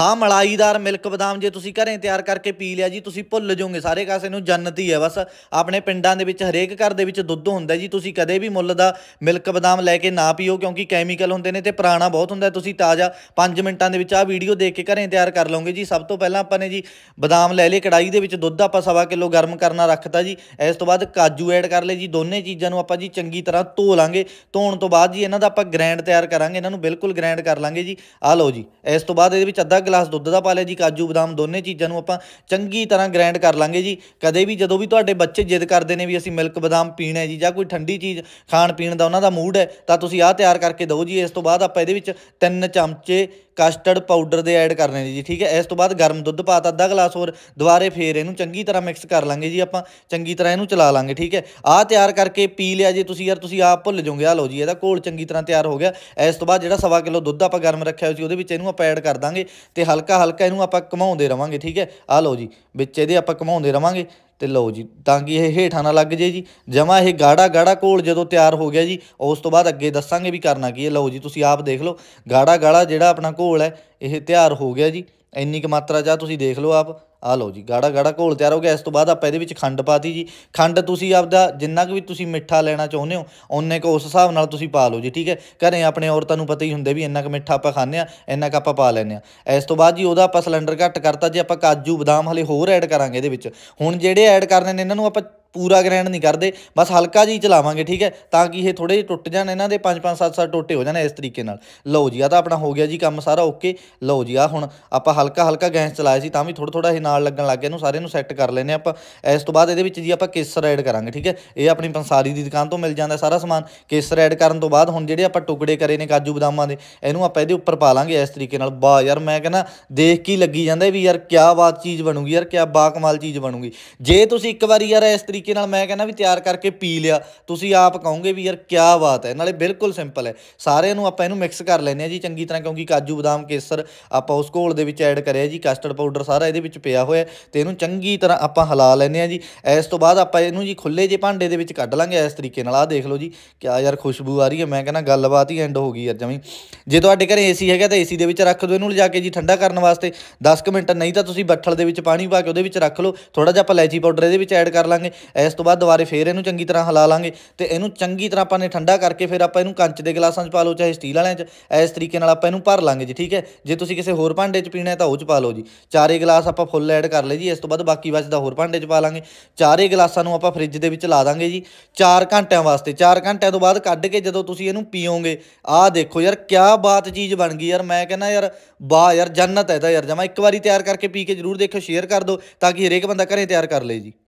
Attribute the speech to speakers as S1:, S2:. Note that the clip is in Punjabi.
S1: ਆ ਮਲਾਈਦਾਰ ਮਿਲਕ ਬਦਾਮ ਜੇ ਤੁਸੀਂ ਘਰੇ ਤਿਆਰ ਕਰਕੇ ਪੀ ਲਿਆ ਜੀ ਤੁਸੀਂ ਭੁੱਲ ਜਾਓਗੇ ਸਾਰੇ ਕਾਸੇ ਨੂੰ ਜੰਨਤ ਹੀ ਹੈ ਬਸ ਆਪਣੇ ਪਿੰਡਾਂ ਦੇ ਵਿੱਚ ਹਰੇਕ ਘਰ ਦੇ ਵਿੱਚ ਦੁੱਧ ਹੁੰਦਾ ਜੀ ਤੁਸੀਂ ਕਦੇ ਵੀ ਮੁੱਲ ਦਾ ਮਿਲਕ ਬਦਾਮ ਲੈ ਕੇ ਨਾ ਪੀਓ ਕਿਉਂਕਿ ਕੈਮੀਕਲ ਹੁੰਦੇ ਨੇ ਤੇ ਪੁਰਾਣਾ ਬਹੁਤ ਹੁੰਦਾ ਤੁਸੀਂ ਤਾਜ਼ਾ 5 ਮਿੰਟਾਂ ਦੇ ਵਿੱਚ ਆ ਵੀਡੀਓ ਦੇਖ ਕੇ ਘਰੇ ਤਿਆਰ ਕਰ ਲਓਗੇ ਜੀ ਸਭ ਤੋਂ ਪਹਿਲਾਂ ਆਪਾਂ ਨੇ ਜੀ ਬਦਾਮ ਲੈ ਲਏ ਕੜਾਈ ਦੇ ਵਿੱਚ ਦੁੱਧ ਆਪਾਂ ਸਵਾ ਕਿਲੋ ਗਰਮ ਕਰਨਾ ਰੱਖਤਾ ਜੀ ਇਸ ਤੋਂ ਬਾਅਦ ਕਾਜੂ ਐਡ ਕਰ ਲਏ ਜੀ ਦੋਨੇ ਚੀਜ਼ਾਂ ਨੂੰ ਆਪਾਂ ਜੀ ਚੰਗੀ ਤਰ੍ਹਾਂ ਧੋ ਲਾਂਗੇ ਧੋਣ ਤੋਂ ਬਾਅਦ ਜੀ ਇਹਨਾਂ ਦਾ ਆਪਾਂ ਗ੍ਰੈਂਡ ਤਿਆਰ ਕਰਾਂਗੇ ਇਹਨਾਂ ਨੂੰ ਬਿਲਕੁਲ ਗ੍ਰੈਂਡ ਕਰ ਲਾਂਗੇ ਜੀ ਆ ਲਓ ਜੀ ਇਸ ਤੋਂ ਬਾਅਦ ਇਹਦੇ ਵਿੱਚ ਅੱਧਾ ਗਲਾਸ ਦੁੱਧ ਦਾ ਪਾ ਲਿਆ ਜੀ ਕਾਜੂ ਬਦਾਮ ਦੋਨੇ ਚੀਜ਼ਾਂ ਨੂੰ ਆਪਾਂ ਚੰਗੀ ਤਰ੍ਹਾਂ ਗ੍ਰਾਈਂਡ ਕਰ ਲਾਂਗੇ ਜੀ ਕਦੇ ਵੀ ਜਦੋਂ ਵੀ ਤੁਹਾਡੇ ਬੱਚੇ ਜਿੱਦ ਕਰਦੇ ਨੇ ਵੀ ਅਸੀਂ ਮਿਲਕ ਬਦਾਮ ਪੀਣਾ ਹੈ ਜੀ ਜਾਂ ਕੋਈ ਠੰਡੀ ਚੀਜ਼ ਖਾਣ ਪੀਣ ਦਾ ਉਹਨਾਂ ਦਾ ਮੂਡ ਹੈ ਤਾਂ ਤੁਸੀਂ ਆਹ ਤਿਆਰ ਕਰਕੇ ਦਿਓ ਜੀ ਇਸ ਤੋਂ ਬਾਅਦ ਆਪਾਂ ਇਹਦੇ ਵਿੱਚ ਤਿੰਨ ਚਮਚੇ ਕਸਟਰਡ ਪਾਊਡਰ ਦੇ ਐਡ ਕਰਨੇ ਨੇ ਜੀ ਠੀਕ ਹੈ ਇਸ ਤੋਂ ਬਾਅਦ ਗਰਮ ਦੁੱਧ ਪਾਤਾ ਅੱਧਾ ਗਲਾਸ ਹੋਰ ਦੁਬਾਰੇ ਫੇਰ ਇਹਨੂੰ ਚੰਗੀ ਤਰ੍ਹਾਂ ਮਿਕਸ ਕਰ ਲਾਂਗੇ ਜੀ ਆਪਾਂ ਚੰਗੀ ਤਰ੍ਹਾਂ ਇਹਨੂੰ ਚਲਾ ਲਾਂਗੇ ਠੀਕ ਹੈ ਆਹ ਤਿਆਰ ਕਰਕੇ ਪੀ ਲਿਆ ਜੀ ਤੁਸੀਂ ਯਾਰ ਤੁਸੀਂ ਆਪ ਭੁੱਲ ਜਾਓਗੇ ਆ ਲਓ ਜੀ ਇਹਦਾ ਘੋਲ ਚੰਗੀ ਤਰ੍ਹਾਂ ਤਿਆਰ ਹੋ ਗਿਆ ਇਸ ਤੋਂ ਬਾਅਦ ਜਿਹੜਾ 1/2 ਕਿਲੋ ਦੁੱਧ ਆਪਾਂ ਗਰਮ ਰੱਖਿਆ ਹੋਇਆ ਸੀ ਉਹਦੇ ਵਿੱਚ ਇਹਨੂੰ ਆਪਾਂ ਐਡ ਕਰ ਦਾਂਗੇ ਤੇ ਹਲਕਾ ਹਲਕਾ ਇਹਨੂੰ ਆਪਾਂ ਘਮਾਉਂਦੇ ਰਵਾਂਗੇ ਠੀਕ ਹੈ ਆ ਲਓ ਜੀ ਵਿੱਚ ਇਹਦੇ ਆਪਾਂ ਘਮਾਉਂਦੇ ਰਵਾਂਗੇ ਤੇ ਲਓ ਜੀ ਤਾਂ ਕਿ ਇਹ ਹੇਠਾਂ ਨਾ ਲੱਗ ਜੇ ਜੀ ਜਮਾ ਇਹ ਗਾੜਾ ਗਾੜਾ ਕੋਲ ਜਦੋਂ ਤਿਆਰ ਹੋ ਗਿਆ ਜੀ ਉਸ ਤੋਂ ਬਾਅਦ ਅੱਗੇ ਦੱਸਾਂਗੇ ਵੀ ਕਰਨਾ ਕੀ ਹੈ ਲਓ ਜੀ ਤੁਸੀਂ ਆਪ ਦੇਖ ਲਓ ਗਾੜਾ ਗਾੜਾ ਜਿਹੜਾ ਆਪਣਾ ਕੋਲ ਹੈ ਇਹ ਤਿਆਰ ਹੋ ਗਿਆ ਜੀ ਇੰਨੀ ਕੁ ਮਾਤਰਾ ਚਾ ਤੁਸੀਂ ਦੇਖ ਲਓ ਆਪ ਆ ਲਓ ਜੀ ਗਾੜਾ ਗਾੜਾ ਘੋਲ ਤਿਆਰ ਹੋ ਗਿਆ ਇਸ ਤੋਂ ਬਾਅਦ ਆਪਾਂ ਇਹਦੇ ਵਿੱਚ ਖੰਡ ਪਾਤੀ ਜੀ ਖੰਡ ਤੁਸੀਂ ਆਪਦਾ ਜਿੰਨਾ ਕੁ ਵੀ ਤੁਸੀਂ ਮਿੱਠਾ ਲੈਣਾ ਚਾਹੁੰਦੇ ਹੋ ਉਹਨੇ ਕੁ ਉਸ ਹਿਸਾਬ ਨਾਲ ਤੁਸੀਂ ਪਾ ਲਓ ਜੀ ਠੀਕ ਹੈ ਘਰੇ ਆਪਣੇ ਔਰਤਾਂ ਨੂੰ ਪਤਾ ਹੀ ਹੁੰਦੇ ਵੀ ਇੰਨਾ ਕੁ ਮਿੱਠਾ ਆਪਾਂ ਖਾਂਦੇ ਆ ਇੰਨਾ ਕੁ ਆਪਾਂ ਪਾ ਲੈਂਦੇ ਆ ਇਸ ਤੋਂ ਬਾਅਦ ਜੀ ਉਹਦਾ ਆਪਾਂ ਸਿਲੰਡਰ ਘੱਟ ਕਰਤਾ ਜੇ ਆਪਾਂ ਕਾਜੂ ਬਦਾਮ ਹਲੇ ਹੋਰ ਐਡ ਕਰਾਂਗੇ ਇਹਦੇ ਵਿੱਚ ਹੁਣ ਜਿਹੜੇ ਐਡ ਕਰਨੇ ਨੇ ਇਹਨਾਂ ਨੂੰ ਆਪਾਂ ਪੂਰਾ ਗ੍ਰੈਂਡ ਨਹੀਂ ਕਰਦੇ ਬਸ ਹਲਕਾ ਜੀ ਚਲਾਵਾਂਗੇ ਠੀਕ ਹੈ ਤਾਂ ਕਿ ਇਹ ਥੋੜੇ ਜਿਹੇ ਟੁੱਟ ਜਾਣ ਇਹਨਾਂ ਦੇ 5 5 7 7 ਟੋਟੇ ਹੋ ਜਾਣ ਇਸ ਤਰੀਕੇ ਨਾਲ ਲਓ ਜੀ ਆ ਤਾਂ ਆਪਣਾ ਹੋ ਗਿਆ ਜੀ ਕੰਮ ਸਾਰਾ ਓਕੇ ਲਓ ਜੀ ਆ ਹੁਣ ਆਪਾਂ ਹਲਕਾ ਹਲਕਾ ਗੈਸ ਚਲਾਇਆ ਸੀ ਤਾਂ ਵੀ ਥੋੜਾ ਥੋੜਾ ਇਹ ਨਾਲ ਲੱਗਣ ਲੱਗ ਗਿਆ ਇਹਨੂੰ ਸਾਰੇ ਨੂੰ ਸੈੱਟ ਕਰ ਲੈਨੇ ਆਪਾਂ ਇਸ ਤੋਂ ਬਾਅਦ ਇਹਦੇ ਵਿੱਚ ਜੀ ਆਪਾਂ ਕੇਸਰ ਐਡ ਕਰਾਂਗੇ ਠੀਕ ਹੈ ਇਹ ਆਪਣੀ ਪੰਸਾਰੀ ਦੀ ਦੁਕਾਨ ਤੋਂ ਮਿਲ ਜਾਂਦਾ ਸਾਰਾ ਸਮਾਨ ਕੇਸਰ ਐਡ ਕਰਨ ਤੋਂ ਬਾਅਦ ਹੁਣ ਜਿਹੜੇ ਆਪਾਂ ਟੁਕੜੇ ਕਰੇ ਨੇ ਕਾਜੂ ਬਦਾਮਾਂ ਦੇ ਇਹਨੂੰ ਆਪਾਂ ਇਹਦੇ ਉੱਪਰ ਪਾ ਲਾਂਗੇ ਇਸ ਤਰੀਕੇ ਨਾਲ ਬਾ ਯਾਰ ਮੈਂ ਕਹਿੰਦਾ ਦੇਖ ਕੇ ਲੱਗੀ ਜਾਂਦਾ ਵੀ ਯਾਰ ਕੀ ਬਾਤ ਚੀਜ਼ ਬਣੂਗੀ ਯਾਰ ਕੀ ਬਾਕਮਾਲ ਚੀਜ਼ ਬਣੂਗੀ ਜੇ ਤੁਸੀਂ ਇੱਕ ਵਾਰੀ ਯਾਰ ਇਸ ਤਰੀਕੇ ਤਰੀਕੇ ਨਾਲ ਮੈਂ ਕਹਿੰਦਾ ਵੀ ਤਿਆਰ ਕਰਕੇ ਪੀ ਲਿਆ ਤੁਸੀਂ ਆਪ ਕਹੋਗੇ ਵੀ ਯਾਰ ਕੀ ਬਾਤ ਹੈ ਨਾਲੇ ਬਿਲਕੁਲ ਸਿੰਪਲ ਹੈ ਸਾਰਿਆਂ ਨੂੰ ਆਪਾਂ ਇਹਨੂੰ ਮਿਕਸ ਕਰ ਲੈਨੇ ਆ ਜੀ ਚੰਗੀ ਤਰ੍ਹਾਂ ਕਿਉਂਕਿ ਕਾਜੂ ਬਦਾਮ ਕੇਸਰ ਆਪਾਂ ਉਸ ਘੋਲ ਦੇ ਵਿੱਚ ਐਡ ਕਰਿਆ ਜੀ ਕਸਟਰਡ ਪਾਊਡਰ ਸਾਰਾ ਇਹਦੇ ਵਿੱਚ ਪਿਆ ਹੋਇਆ ਤੇ ਇਹਨੂੰ ਚੰਗੀ ਤਰ੍ਹਾਂ ਆਪਾਂ ਹਿਲਾ ਲੈਨੇ ਆ ਜੀ ਇਸ ਤੋਂ ਬਾਅਦ ਆਪਾਂ ਇਹਨੂੰ ਜੀ ਖੁੱਲੇ ਜੇ ਭਾਂਡੇ ਦੇ ਵਿੱਚ ਕੱਢ ਲਾਂਗੇ ਇਸ ਤਰੀਕੇ ਨਾਲ ਆ ਦੇਖ ਲਓ ਜੀ ਕਿਆ ਯਾਰ ਖੁਸ਼ਬੂ ਆ ਰਹੀ ਹੈ ਮੈਂ ਕਹਿੰਦਾ ਗੱਲਬਾਤ ਹੀ ਐਂਡ ਹੋ ਗਈ ਯਾਰ ਜਮੀ ਜੇ ਤੁਹਾਡੇ ਘਰੇ ਏਸੀ ਹੈਗਾ ਤਾਂ ਏਸੀ ਦੇ ਵਿੱਚ ਰੱਖ ਦਿਓ ਇਹਨੂੰ ਲਿਜਾ ਕੇ ਜੀ ਠੰਡਾ ਕਰਨ ਵਾਸਤੇ 10 ਮਿੰਟ ਨਹੀਂ ਤਾਂ ਤੁਸੀਂ ਬੱਠਲ ਦੇ ਵਿੱਚ ਪਾਣੀ ਪਾ ਕੇ ਉਹਦੇ ਵਿੱਚ ਰੱਖ ਲਓ ਥੋੜਾ ਜਿਹਾ ਆਪਾਂ ਪਾਊਡਰ ਇਹਦੇ ਵਿੱਚ ਐਡ ਕਰ ਲਾਂਗੇ ਇਸ ਤੋਂ ਬਾਅਦ ਦੁਬਾਰੇ ਫੇਰ ਇਹਨੂੰ ਚੰਗੀ ਤਰ੍ਹਾਂ ਹਿਲਾ ਲਾਂਗੇ ਤੇ ਇਹਨੂੰ ਚੰਗੀ ਤਰ੍ਹਾਂ ਆਪਾਂ ਨੇ ਠੰਡਾ ਕਰਕੇ ਫਿਰ ਆਪਾਂ ਇਹਨੂੰ ਕੰਚ ਦੇ ਗਲਾਸਾਂ 'ਚ ਪਾ ਲਓ ਚਾਹੇ ਸਟੀਲ ਵਾਲਿਆਂ 'ਚ ਇਸ ਤਰੀਕੇ ਨਾਲ ਆਪਾਂ ਇਹਨੂੰ ਭਰ ਲਾਂਗੇ ਜੀ ਠੀਕ ਹੈ ਜੇ ਤੁਸੀਂ ਕਿਸੇ ਹੋਰ ਭਾਂਡੇ 'ਚ ਪੀਣਾ ਤਾਂ ਉਹ 'ਚ ਪਾ ਲਓ ਜੀ ਚਾਰੇ ਗਲਾਸ ਆਪਾਂ ਫੁੱਲ ਐਡ ਕਰ ਲਏ ਜੀ ਇਸ ਤੋਂ ਬਾਅਦ ਬਾਕੀ ਬਚਦਾ ਹੋਰ ਭਾਂਡੇ 'ਚ ਪਾ ਲਾਂਗੇ ਚਾਰੇ ਗਲਾਸਾਂ ਨੂੰ ਆਪਾਂ ਫ੍ਰਿਜ ਦੇ ਵਿੱਚ ਲਾ ਦਾਂਗੇ ਜੀ 4 ਘੰਟਿਆਂ ਵਾਸਤੇ 4 ਘੰਟਿਆਂ ਤੋਂ ਬਾਅਦ ਕੱਢ ਕੇ ਜਦੋਂ ਤੁਸੀਂ ਇਹਨੂੰ ਪੀਓਗੇ ਆਹ ਦੇਖੋ ਯਾਰ ਕੀ ਬਾਤ ਚੀਜ਼ ਬਣ ਗਈ ਯਾਰ ਮੈਂ ਕਹਿੰਦਾ ਯਾਰ ਵਾਹ ਯਾਰ ਜੰਨਤ ਹੈ ਤਾਂ ਯਾਰ ਜਮਾ ਇੱਕ ਵਾਰੀ ਤਿਆਰ ਕਰਕੇ ਪੀ ਕੇ ਜਰੂਰ ਦੇਖੋ ਸ਼ੇਅਰ ਕਰ ਦਿਓ ਤਾਂ ਕਿ ਹਰੇਕ ਬੰਦਾ ਘਰੇ ਤਿਆਰ ਕਰ ਲੇ ਜੀ